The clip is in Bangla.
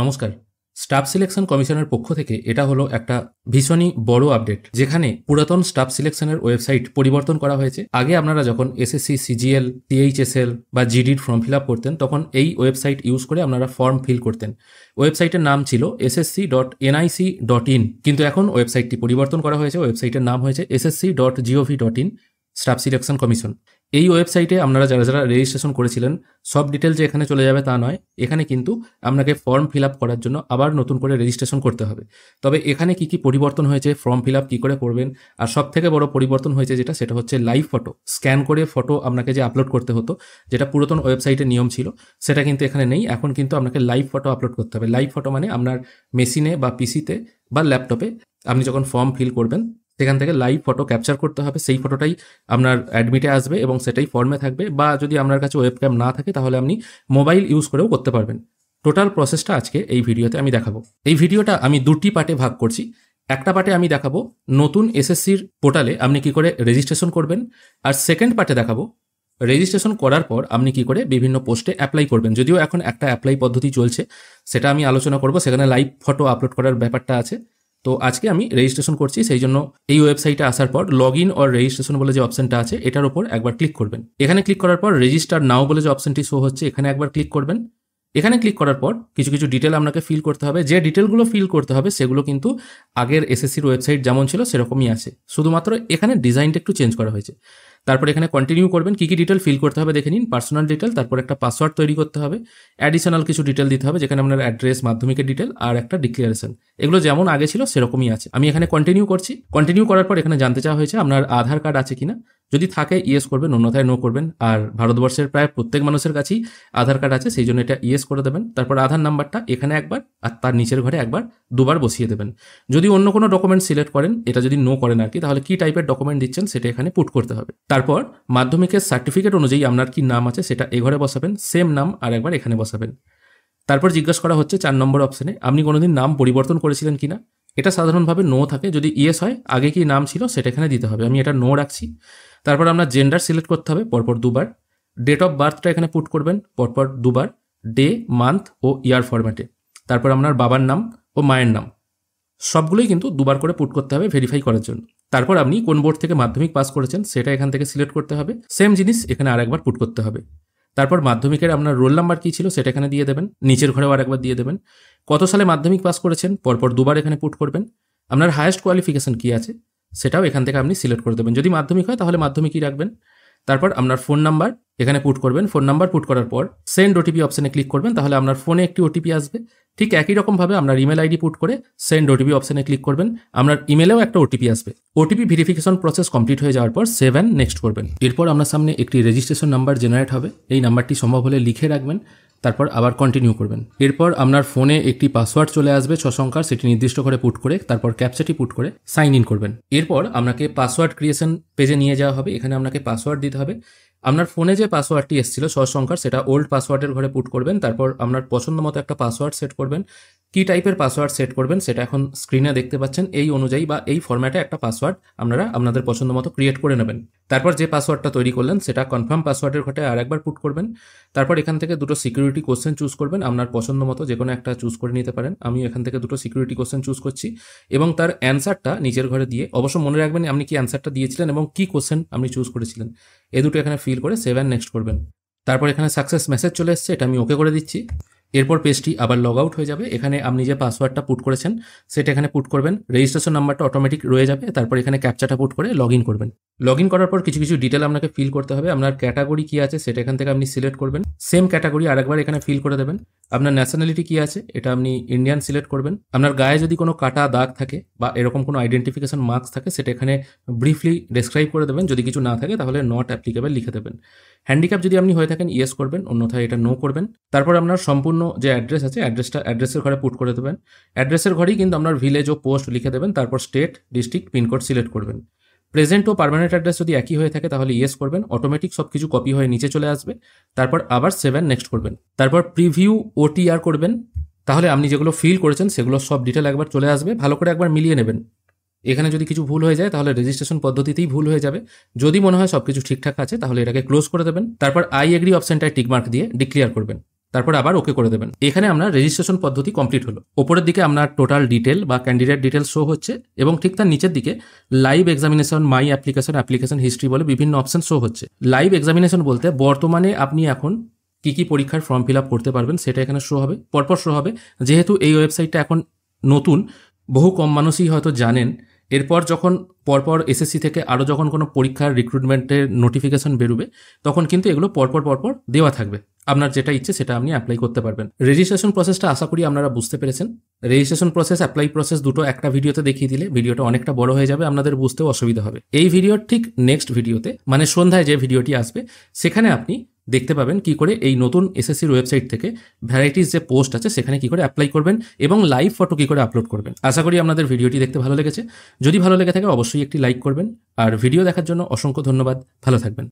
নমস্কার স্টাফ সিলেকশন কমিশনের পক্ষ থেকে এটা হলো একটা ভীষণই বড় আপডেট যেখানে পুরাতন স্টাফ সিলেকশনের ওয়েবসাইট পরিবর্তন করা হয়েছে আগে আপনারা যখন এসএসসি সিজিএল টিএইচএসএল বা জিডির ফর্ম ফিল আপ করতেন তখন এই ওয়েবসাইট ইউজ করে আপনারা ফর্ম ফিল করতেন ওয়েবসাইটের নাম ছিল SSC dot NIC dot in কিন্তু এখন ওয়েবসাইটটি পরিবর্তন করা হয়েছে ওয়েবসাইটের নাম হয়েছে SSC dot gov dot in Staff Selection Commission এই ওয়েবসাইটে আপনারা যারা যারা রেজিস্ট্রেশন করেছিলেন সব ডিটেল যে এখানে চলে যাবে তা নয় এখানে কিন্তু আপনাকে ফর্ম ফিল আপ করার জন্য আবার নতুন করে রেজিস্ট্রেশন করতে হবে তবে এখানে কি কি পরিবর্তন হয়েছে ফর্ম ফিল আপ কী করে করবেন আর সব থেকে বড় পরিবর্তন হয়েছে যেটা সেটা হচ্ছে লাইভ ফটো স্ক্যান করে ফটো আপনাকে যে আপলোড করতে হতো যেটা পুরাতন ওয়েবসাইটে নিয়ম ছিল সেটা কিন্তু এখানে নেই এখন কিন্তু আপনাকে লাইভ ফটো আপলোড করতে হবে লাইভ ফটো মানে আপনার মেশিনে বা পিসিতে বা ল্যাপটপে আপনি যখন ফর্ম ফিল করবেন সেখান থেকে লাইভ ফটো ক্যাপচার করতে হবে সেই ফটোটাই আপনার অ্যাডমিটে আসবে এবং সেটাই ফর্মে থাকবে বা যদি আপনার কাছে ওয়েব ক্যাম না থাকে তাহলে আপনি মোবাইল ইউজ করেও করতে পারবেন টোটাল প্রসেসটা আজকে এই ভিডিওতে আমি দেখাবো এই ভিডিওটা আমি দুটি পার্টে ভাগ করছি একটা পার্টে আমি দেখাবো নতুন এসএসসির পোর্টালে আপনি কি করে রেজিস্ট্রেশন করবেন আর সেকেন্ড পার্টে দেখাবো রেজিস্ট্রেশন করার পর আপনি কি করে বিভিন্ন পোস্টে অ্যাপ্লাই করবেন যদিও এখন একটা অ্যাপ্লাই পদ্ধতি চলছে সেটা আমি আলোচনা করব সেখানে লাইভ ফটো আপলোড করার ব্যাপারটা আছে তো আজকে আমি রেজিস্ট্রেশন করছি সেই জন্য এই ওয়েবসাইটে আসার পর লগ ইন অর রেজিস্ট্রেশন বলে যে অপশনটা আছে এটার উপর একবার ক্লিক করবেন এখানে ক্লিক করার পর রেজিস্টার নাও বলে যে অপশনটি শো হচ্ছে এখানে একবার ক্লিক করবেন এখানে ক্লিক করার পর কিছু কিছু ডিটেল আপনাকে ফিল করতে হবে যে ডিটেলগুলো ফিল করতে হবে সেগুলো কিন্তু আগের এসএসসির ওয়েবসাইট যেমন ছিল সেরকমই আছে শুধুমাত্র এখানে ডিজাইনটা একটু চেঞ্জ করা হয়েছে তারপর এখানে কন্টিনিউ করবেন কী কী ডিটেল ফিল করতে হবে দেখে নিন পার্সোনাল ডিটেল তারপর একটা পাসওয়ার্ড তৈরি করতে হবে অ্যাডিশনাল কিছু ডিটেল দিতে হবে যেখানে আপনার অ্যাড্রেস মাধ্যমিকের ডিটেল আর একটা ডিক্লারেশন এগুলো যেমন আগে ছিল সেরকমই আছে আমি এখানে কন্টিনিউ করছি কন্টিনিউ করার পর এখানে জানতে চাওয়া হয়েছে আপনার আধার কার্ড আছে কিনা যদি থাকে ইয়েস করবেন অন্যথায় নো করবেন আর ভারতবর্ষের প্রায় প্রত্যেক মানুষের কাছেই আধার কার্ড আছে সেই জন্য এটা ইয়েস করে দেবেন তারপর আধার নাম্বারটা এখানে একবার আর তার নিচের ঘরে একবার দুবার বসিয়ে দেবেন যদি অন্য কোনো ডকুমেন্ট সিলেক্ট করেন এটা যদি নো করেন আর কি তাহলে কী টাইপের ডকুমেন্ট দিচ্ছেন সেটা এখানে পুট করতে হবে তারপর মাধ্যমিকের সার্টিফিকেট অনুযায়ী আপনার কি নাম আছে সেটা এ ঘরে বসাবেন সেম নাম আর একবার এখানে বসাবেন তারপর জিজ্ঞেস করা হচ্ছে চার নম্বর অপশানে আপনি কোনোদিন নাম পরিবর্তন করেছিলেন কি না এটা সাধারণভাবে নো থাকে যদি ইয়েস হয় আগে কি নাম ছিল সেটা এখানে দিতে হবে আমি এটা নো রাখছি তারপর আপনার জেন্ডার সিলেক্ট করতে হবে পরপর দুবার ডেট অফ বার্থটা এখানে পুট করবেন পরপর দুবার ডে মান্থ ও ইয়ার ফরম্যাটে তারপর আপনার বাবার নাম ও মায়ের নাম সবগুলোই কিন্তু দুবার করে পুট করতে হবে ভেরিফাই করার জন্য তারপর আপনি কোন বোর্ড থেকে মাধ্যমিক পাস করেছেন সেটা এখান থেকে সিলেক্ট করতে হবে সেম জিনিস এখানে আরেকবার পুট করতে হবে তারপর মাধ্যমিকের আপনার রোল নাম্বার কী ছিল সেটা এখানে দিয়ে দেবেন নিচের ঘরেও আরেকবার দিয়ে দেবেন কত সালে মাধ্যমিক পাস করেছেন পরপর দুবার এখানে পুট করবেন আপনার হায়েস্ট কোয়ালিফিকেশন কী আছে সেটাও এখান থেকে আপনি সিলেক্ট করে দেবেন যদি মাধ্যমিক হয় তাহলে মাধ্যমিকই রাখবেন তারপর আপনার ফোন নাম্বার এখানে পুট করবেন ফোন নাম্বার পুট করার পর সেন্ড ওটিপি অপশানে ক্লিক করবেন তাহলে আপনার ফোনে একটি ওটিপি আসবে ঠিক একই রকমভাবে আপনার ইমেল আইডি পুট করে সেন্ড ওটিপি অপশানে ক্লিক করবেন আপনার ইমেলেও একটা ওটিপি আসবে ওটিপি ভেরিফিকেশন প্রসেস কমপ্লিট হয়ে যাওয়ার পর সেভ নেক্সট করবেন এরপর আপনার সামনে একটি রেজিস্ট্রেশন নাম্বার জেনারেট হবে এই নাম্বারটি সম্ভব হলে লিখে রাখবেন তারপর আবার কন্টিনিউ করবেন এরপর আপনার ফোনে একটি পাসওয়ার্ড চলে আসবে ছ সংখ্যার সেটি নির্দিষ্ট করে পুট করে তারপর ক্যাপচাটি পুট করে সাইন ইন করবেন এরপর আপনাকে পাসওয়ার্ড ক্রিয়েশন পেজে নিয়ে যাওয়া হবে এখানে আপনাকে পাসওয়ার্ড দিতে হবে আপনার ফোনে যে পাসওয়ার্ডটি এসেছিল ছ সংখ্যার সেটা ওল্ড পাসওয়ার্ডের ঘরে পুট করবেন তারপর আপনার পছন্দ মতো একটা পাসওয়ার্ড সেট করবেন কি টাইপের পাসওয়ার্ড সেট করবেন সেটা এখন স্ক্রিনে দেখতে পাচ্ছেন এই অনুযায়ী বা এই ফর্ম্যাটে একটা পাসওয়ার্ড আপনারা আপনাদের পছন্দ মতো ক্রিয়েট করে নেবেন তারপর যে পাসওয়ার্ডটা তৈরি করলেন সেটা কনফার্ম পাসওয়ার্ডের ঘটে আর একবার পুট করবেন তারপর এখান থেকে দুটো সিকিউরিটি কোশ্চেন চুজ করবেন আপনার পছন্দ মতো যে কোনো একটা চুজ করে নিতে পারেন আমি এখান থেকে দুটো সিকিউরিটি কোশ্চেন চুজ করছি এবং তার অ্যান্সারটা নিজের ঘরে দিয়ে অবশ্য মনে রাখবেন আপনি কি অ্যান্সারটা দিয়েছিলেন এবং কি কোশ্চেন আপনি চুজ করেছিলেন এ দুটো এখানে ফিল করে সেভ অ্যান্ড নেক্সট করবেন তারপর এখানে সাকসেস মেসেজ চলে এসছে এটা আমি ওকে করে দিচ্ছি এরপর পেজটি আবার লগ আউট হয়ে যাবে এখানে আপনি যে পাসওয়ার্ডটা পুট করেছেন সেটা এখানে পুট করবেন রেজিস্ট্রেশন নাম্বারটা অটোমেটিক রয়ে যাবে তারপর এখানে ক্যাপচাটা পুট করে লগ ইন করবেন লগ ইন করার পর কিছু কিছু ডিটেল আপনাকে ফিল করতে হবে আপনার ক্যাটাগরি কি আছে সেটা এখান থেকে আপনি সিলেক্ট করবেন সেম ক্যাটাগরি আরেকবার এখানে ফিল করে দেবেন আপনার ন্যাশনালিটি কি আছে এটা আপনি ইন্ডিয়ান সিলেক্ট করবেন আপনার গায়ে যদি কোনো কাটা দাগ থাকে বা এরকম কোনো আইডেন্টিফিকেশন মার্কস থাকে সেটা এখানে ব্রিফলি ডেসক্রাইব করে দেবেন যদি কিছু না থাকে তাহলে নট অ্যাপ্লিকেবল লিখে দেবেন হ্যান্ডিক্যাপ যদি আপনি হয়ে থাকেন ইয়েস করবেন অন্যথায় এটা নো করবেন তারপর আপনার সম্পূর্ণ যে অ্যাড্রেস আছে অ্যাড্রেসটা অ্যাড্রেসের ঘরে পুট করে দেবেন অ্যাড্রেসের ঘরেই কিন্তু আপনার ভিলেজ ও পোস্ট লিখে দেবেন তারপর স্টেট ডিস্ট্রিক্ট পিনকোড সিলেক্ট করবেন প্রেজেন্ট ও পারমানেন্ট অ্যাড্রেস যদি একই হয়ে থাকে তাহলে ইয়েস করবেন অটোমেটিক সব কিছু কপি হয়ে নিচে চলে আসবে তারপর আবার সেভেন নেক্সট করবেন তারপর প্রিভিউ ওটিআর করবেন তাহলে আপনি যেগুলো ফিল করেছেন সেগুলো সব ডিটেল একবার চলে আসবে ভালো করে একবার মিলিয়ে নেবেন এখানে যদি কিছু ভুল হয়ে যায় তাহলে রেজিস্ট্রেশন পদ্ধতিতেই ভুল হয়ে যাবে যদি মনে হয় সব কিছু ঠিকঠাক আছে তাহলে এটাকে ক্লোজ করে দেবেন তারপর আই এগ্রি অপশনটায় টিকমার্ক দিয়ে ডিক্লিয়ার করবেন তারপর আবার ওকে করে দেবেন এখানে আমরা রেজিস্ট্রেশন পদ্ধতি কমপ্লিট হলো ওপরের দিকে আপনার টোটাল ডিটেল বা ক্যান্ডিডেট ডিটেল শো হচ্ছে এবং ঠিক তার নিচের দিকে live examination my application application history বলে বিভিন্ন অপশন শো হচ্ছে লাইভ এক্সামিনেশন বলতে বর্তমানে আপনি এখন কি কি পরীক্ষার ফর্ম ফিল আপ করতে পারবেন সেটা এখানে শো হবে পরপর শো হবে যেহেতু এই ওয়েবসাইটটা এখন নতুন বহু কম মানুষই হয়তো জানেন এরপর যখন পরপর এসএসসি থেকে আরও যখন কোনো পরীক্ষার রিক্রুটমেন্টের নোটিফিকেশন বেরোবে তখন কিন্তু এগুলো পরপর পরপর দেওয়া থাকবে আপনার যেটা ইচ্ছে সেটা আপনি অ্যাপ্লাই করতে পারবেন রেজিস্ট্রেশন প্রসেসটা আশা করি আপনারা বুঝতে পেরেছেন রেজিস্ট্রেশন প্রসেস অ্যাপ্লাই প্রসেস দুটো একটা ভিডিওতে দেখিয়ে দিলে ভিডিওটা অনেকটা বড় হয়ে যাবে আপনাদের বুঝতেও অসুবিধা হবে এই ভিডিওর ঠিক নেক্সট ভিডিওতে মানে সন্ধ্যায় যে ভিডিওটি আসবে সেখানে আপনি দেখতে পাবেন কি করে এই নতুন এসএসসির ওয়েবসাইট থেকে ভ্যারাইটিস যে পোস্ট আছে সেখানে কি করে অ্যাপ্লাই করবেন এবং লাইভ ফটো কি করে আপলোড করবেন আশা করি আপনাদের ভিডিওটি দেখতে ভালো লেগেছে যদি ভালো লেগে থাকে অবশ্যই একটি লাইক করবেন আর ভিডিও দেখার জন্য অসংখ্য ধন্যবাদ ভালো থাকবেন